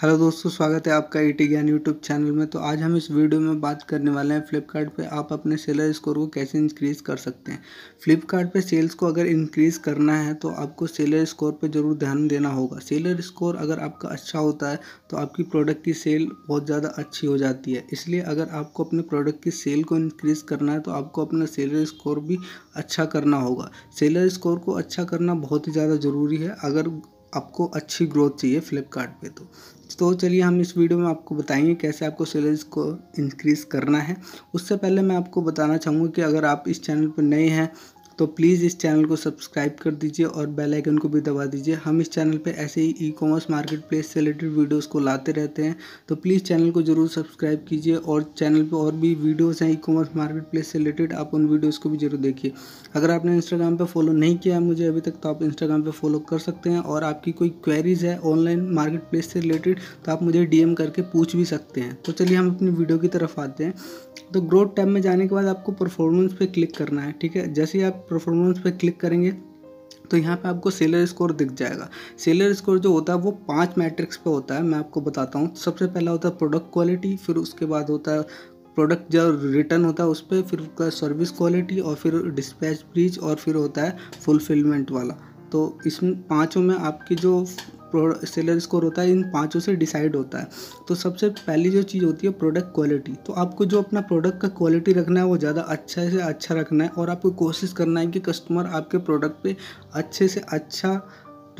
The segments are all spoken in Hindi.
हेलो दोस्तों स्वागत है आपका A e T Gyan YouTube channel में तो आज हम इस वीडियो में बात करने वाले हैं फ्लिपकार्ट पे आप अपने सेलर स्कोर को कैसे इंक्रीज़ कर सकते हैं फ्लिपकार्ट पे सेल्स को अगर इंक्रीज़ करना है तो आपको सेलर स्कोर पे ज़रूर ध्यान देना होगा सेलर स्कोर अगर आपका अच्छा होता है तो आपकी प्रोडक्ट की सेल बहुत ज़्यादा अच्छी हो जाती है इसलिए अगर आपको अपने प्रोडक्ट की सेल को इंक्रीज़ करना है तो आपको अपना सेलर स्कोर भी अच्छा करना होगा सेलर स्कोर को अच्छा करना बहुत ही ज़्यादा ज़रूरी है अगर आपको अच्छी ग्रोथ चाहिए फ्लिपकार्ट पे तो तो चलिए हम इस वीडियो में आपको बताएंगे कैसे आपको सेल्स को इंक्रीज़ करना है उससे पहले मैं आपको बताना चाहूँगा कि अगर आप इस चैनल पर नए हैं तो प्लीज़ इस चैनल को सब्सक्राइब कर दीजिए और बेल आइकन को भी दबा दीजिए हम इस चैनल पे ऐसे ही ई कॉमर्स मार्केट प्लेस से रिलेटेड वीडियोस को लाते रहते हैं तो प्लीज़ चैनल को ज़रूर सब्सक्राइब कीजिए और चैनल पे और भी वीडियोस हैं ई कॉमर्स मार्केट प्लेस से रिलेटेड आप उन वीडियोज़ को भी जरूर देखिए अगर आपने इंस्टाग्राम पर फॉलो नहीं किया है मुझे अभी तक तो आप इंस्टाग्राम पर फॉलो कर सकते हैं और आपकी कोई क्वेरीज़ है ऑनलाइन मार्केट प्लेस से रिलेटेड तो आप मुझे डी करके पूछ भी सकते हैं तो चलिए हम अपनी वीडियो की तरफ आते हैं तो ग्रोथ टैब में जाने के बाद आपको परफॉर्मेंस पे क्लिक करना है ठीक है जैसे ही आप परफॉर्मेंस पे क्लिक करेंगे तो यहाँ पे आपको सेलर स्कोर दिख जाएगा सेलर स्कोर जो होता है वो पांच मैट्रिक्स पे होता है मैं आपको बताता हूँ सबसे पहला होता है प्रोडक्ट क्वालिटी फिर उसके बाद होता है प्रोडक्ट जो रिटर्न होता है उस पर फिर उसका सर्विस क्वालिटी और फिर डिस्पैच ब्रीच और फिर होता है फुलफिलमेंट वाला तो इसमें पाँचों में आपकी जो सेलर स्कोर होता है इन पाँचों से डिसाइड होता है तो सबसे पहली जो चीज़ होती है प्रोडक्ट क्वालिटी तो आपको जो अपना प्रोडक्ट का क्वालिटी रखना है वो ज़्यादा अच्छे से अच्छा रखना है और आपको कोशिश करना है कि कस्टमर आपके प्रोडक्ट पे अच्छे से अच्छा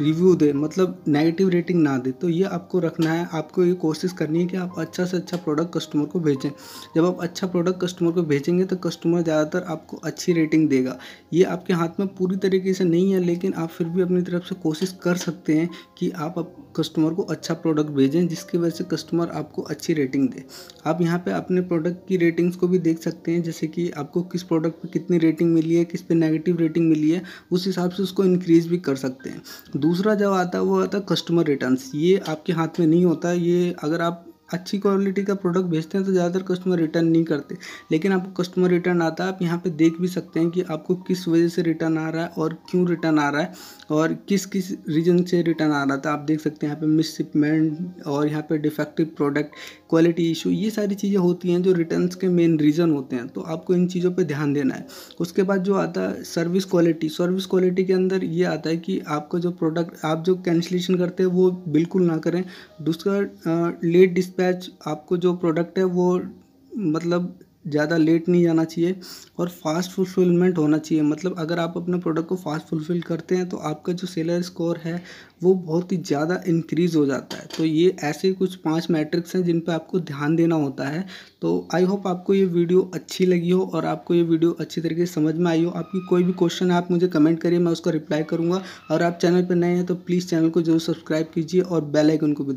रिव्यू दे मतलब नेगेटिव रेटिंग ना दे तो ये आपको रखना है आपको ये कोशिश करनी है कि आप अच्छा से अच्छा प्रोडक्ट कस्टमर को भेजें जब आप अच्छा प्रोडक्ट कस्टमर को भेजेंगे तो कस्टमर ज़्यादातर आपको अच्छी रेटिंग देगा ये आपके हाथ में पूरी तरीके से नहीं है लेकिन आप फिर भी अपनी तरफ से कोशिश कर सकते हैं कि आप कस्टमर को अच्छा प्रोडक्ट भेजें जिसकी वजह से कस्टमर आपको अच्छी रेटिंग दे आप यहाँ पर अपने प्रोडक्ट की रेटिंग्स को भी देख सकते हैं जैसे कि आपको किस प्रोडक्ट पर कितनी रेटिंग मिली है किस पे नेगेटिव रेटिंग मिली है उस हिसाब से उसको इंक्रीज़ भी कर सकते हैं दूसरा जब आता है वो आता है कस्टमर रिटर्न्स ये आपके हाथ में नहीं होता ये अगर आप अच्छी क्वालिटी का प्रोडक्ट भेजते हैं तो ज़्यादातर कस्टमर रिटर्न नहीं करते लेकिन आपको कस्टमर रिटर्न आता है आप यहाँ पे देख भी सकते हैं कि आपको किस वजह से रिटर्न आ रहा है और क्यों रिटर्न आ रहा है और किस किस रीजन से रिटर्न आ रहा था आप देख सकते हैं यहाँ पे मिसशिपमेंट और यहाँ पे डिफेक्टिव प्रोडक्ट क्वालिटी इशू ये सारी चीज़ें होती हैं जो रिटर्न के मेन रीज़न होते हैं तो आपको इन चीज़ों पर ध्यान देना है उसके बाद जो आता है सर्विस क्वालिटी सर्विस क्वालिटी के अंदर ये आता है कि आपका जो प्रोडक्ट आप जो कैंसिलेशन करते हैं वो बिल्कुल ना करें दूसरा लेट डिस्पैच आपको जो प्रोडक्ट है वो मतलब ज़्यादा लेट नहीं जाना चाहिए और फास्ट फुलफिलमेंट होना चाहिए मतलब अगर आप अपने प्रोडक्ट को फास्ट फुलफिल करते हैं तो आपका जो सेलर स्कोर है वो बहुत ही ज़्यादा इंक्रीज़ हो जाता है तो ये ऐसे कुछ पांच मैट्रिक्स हैं जिन पर आपको ध्यान देना होता है तो आई होप आपको ये वीडियो अच्छी लगी हो और आपको ये वीडियो अच्छी तरीके से समझ में आई हो आपकी कोई भी क्वेश्चन है आप मुझे कमेंट करिए मैं उसका रिप्लाई करूँगा और आप चैनल पर नए हैं तो प्लीज़ चैनल को जरूर सब्सक्राइब कीजिए और बेलाइकन को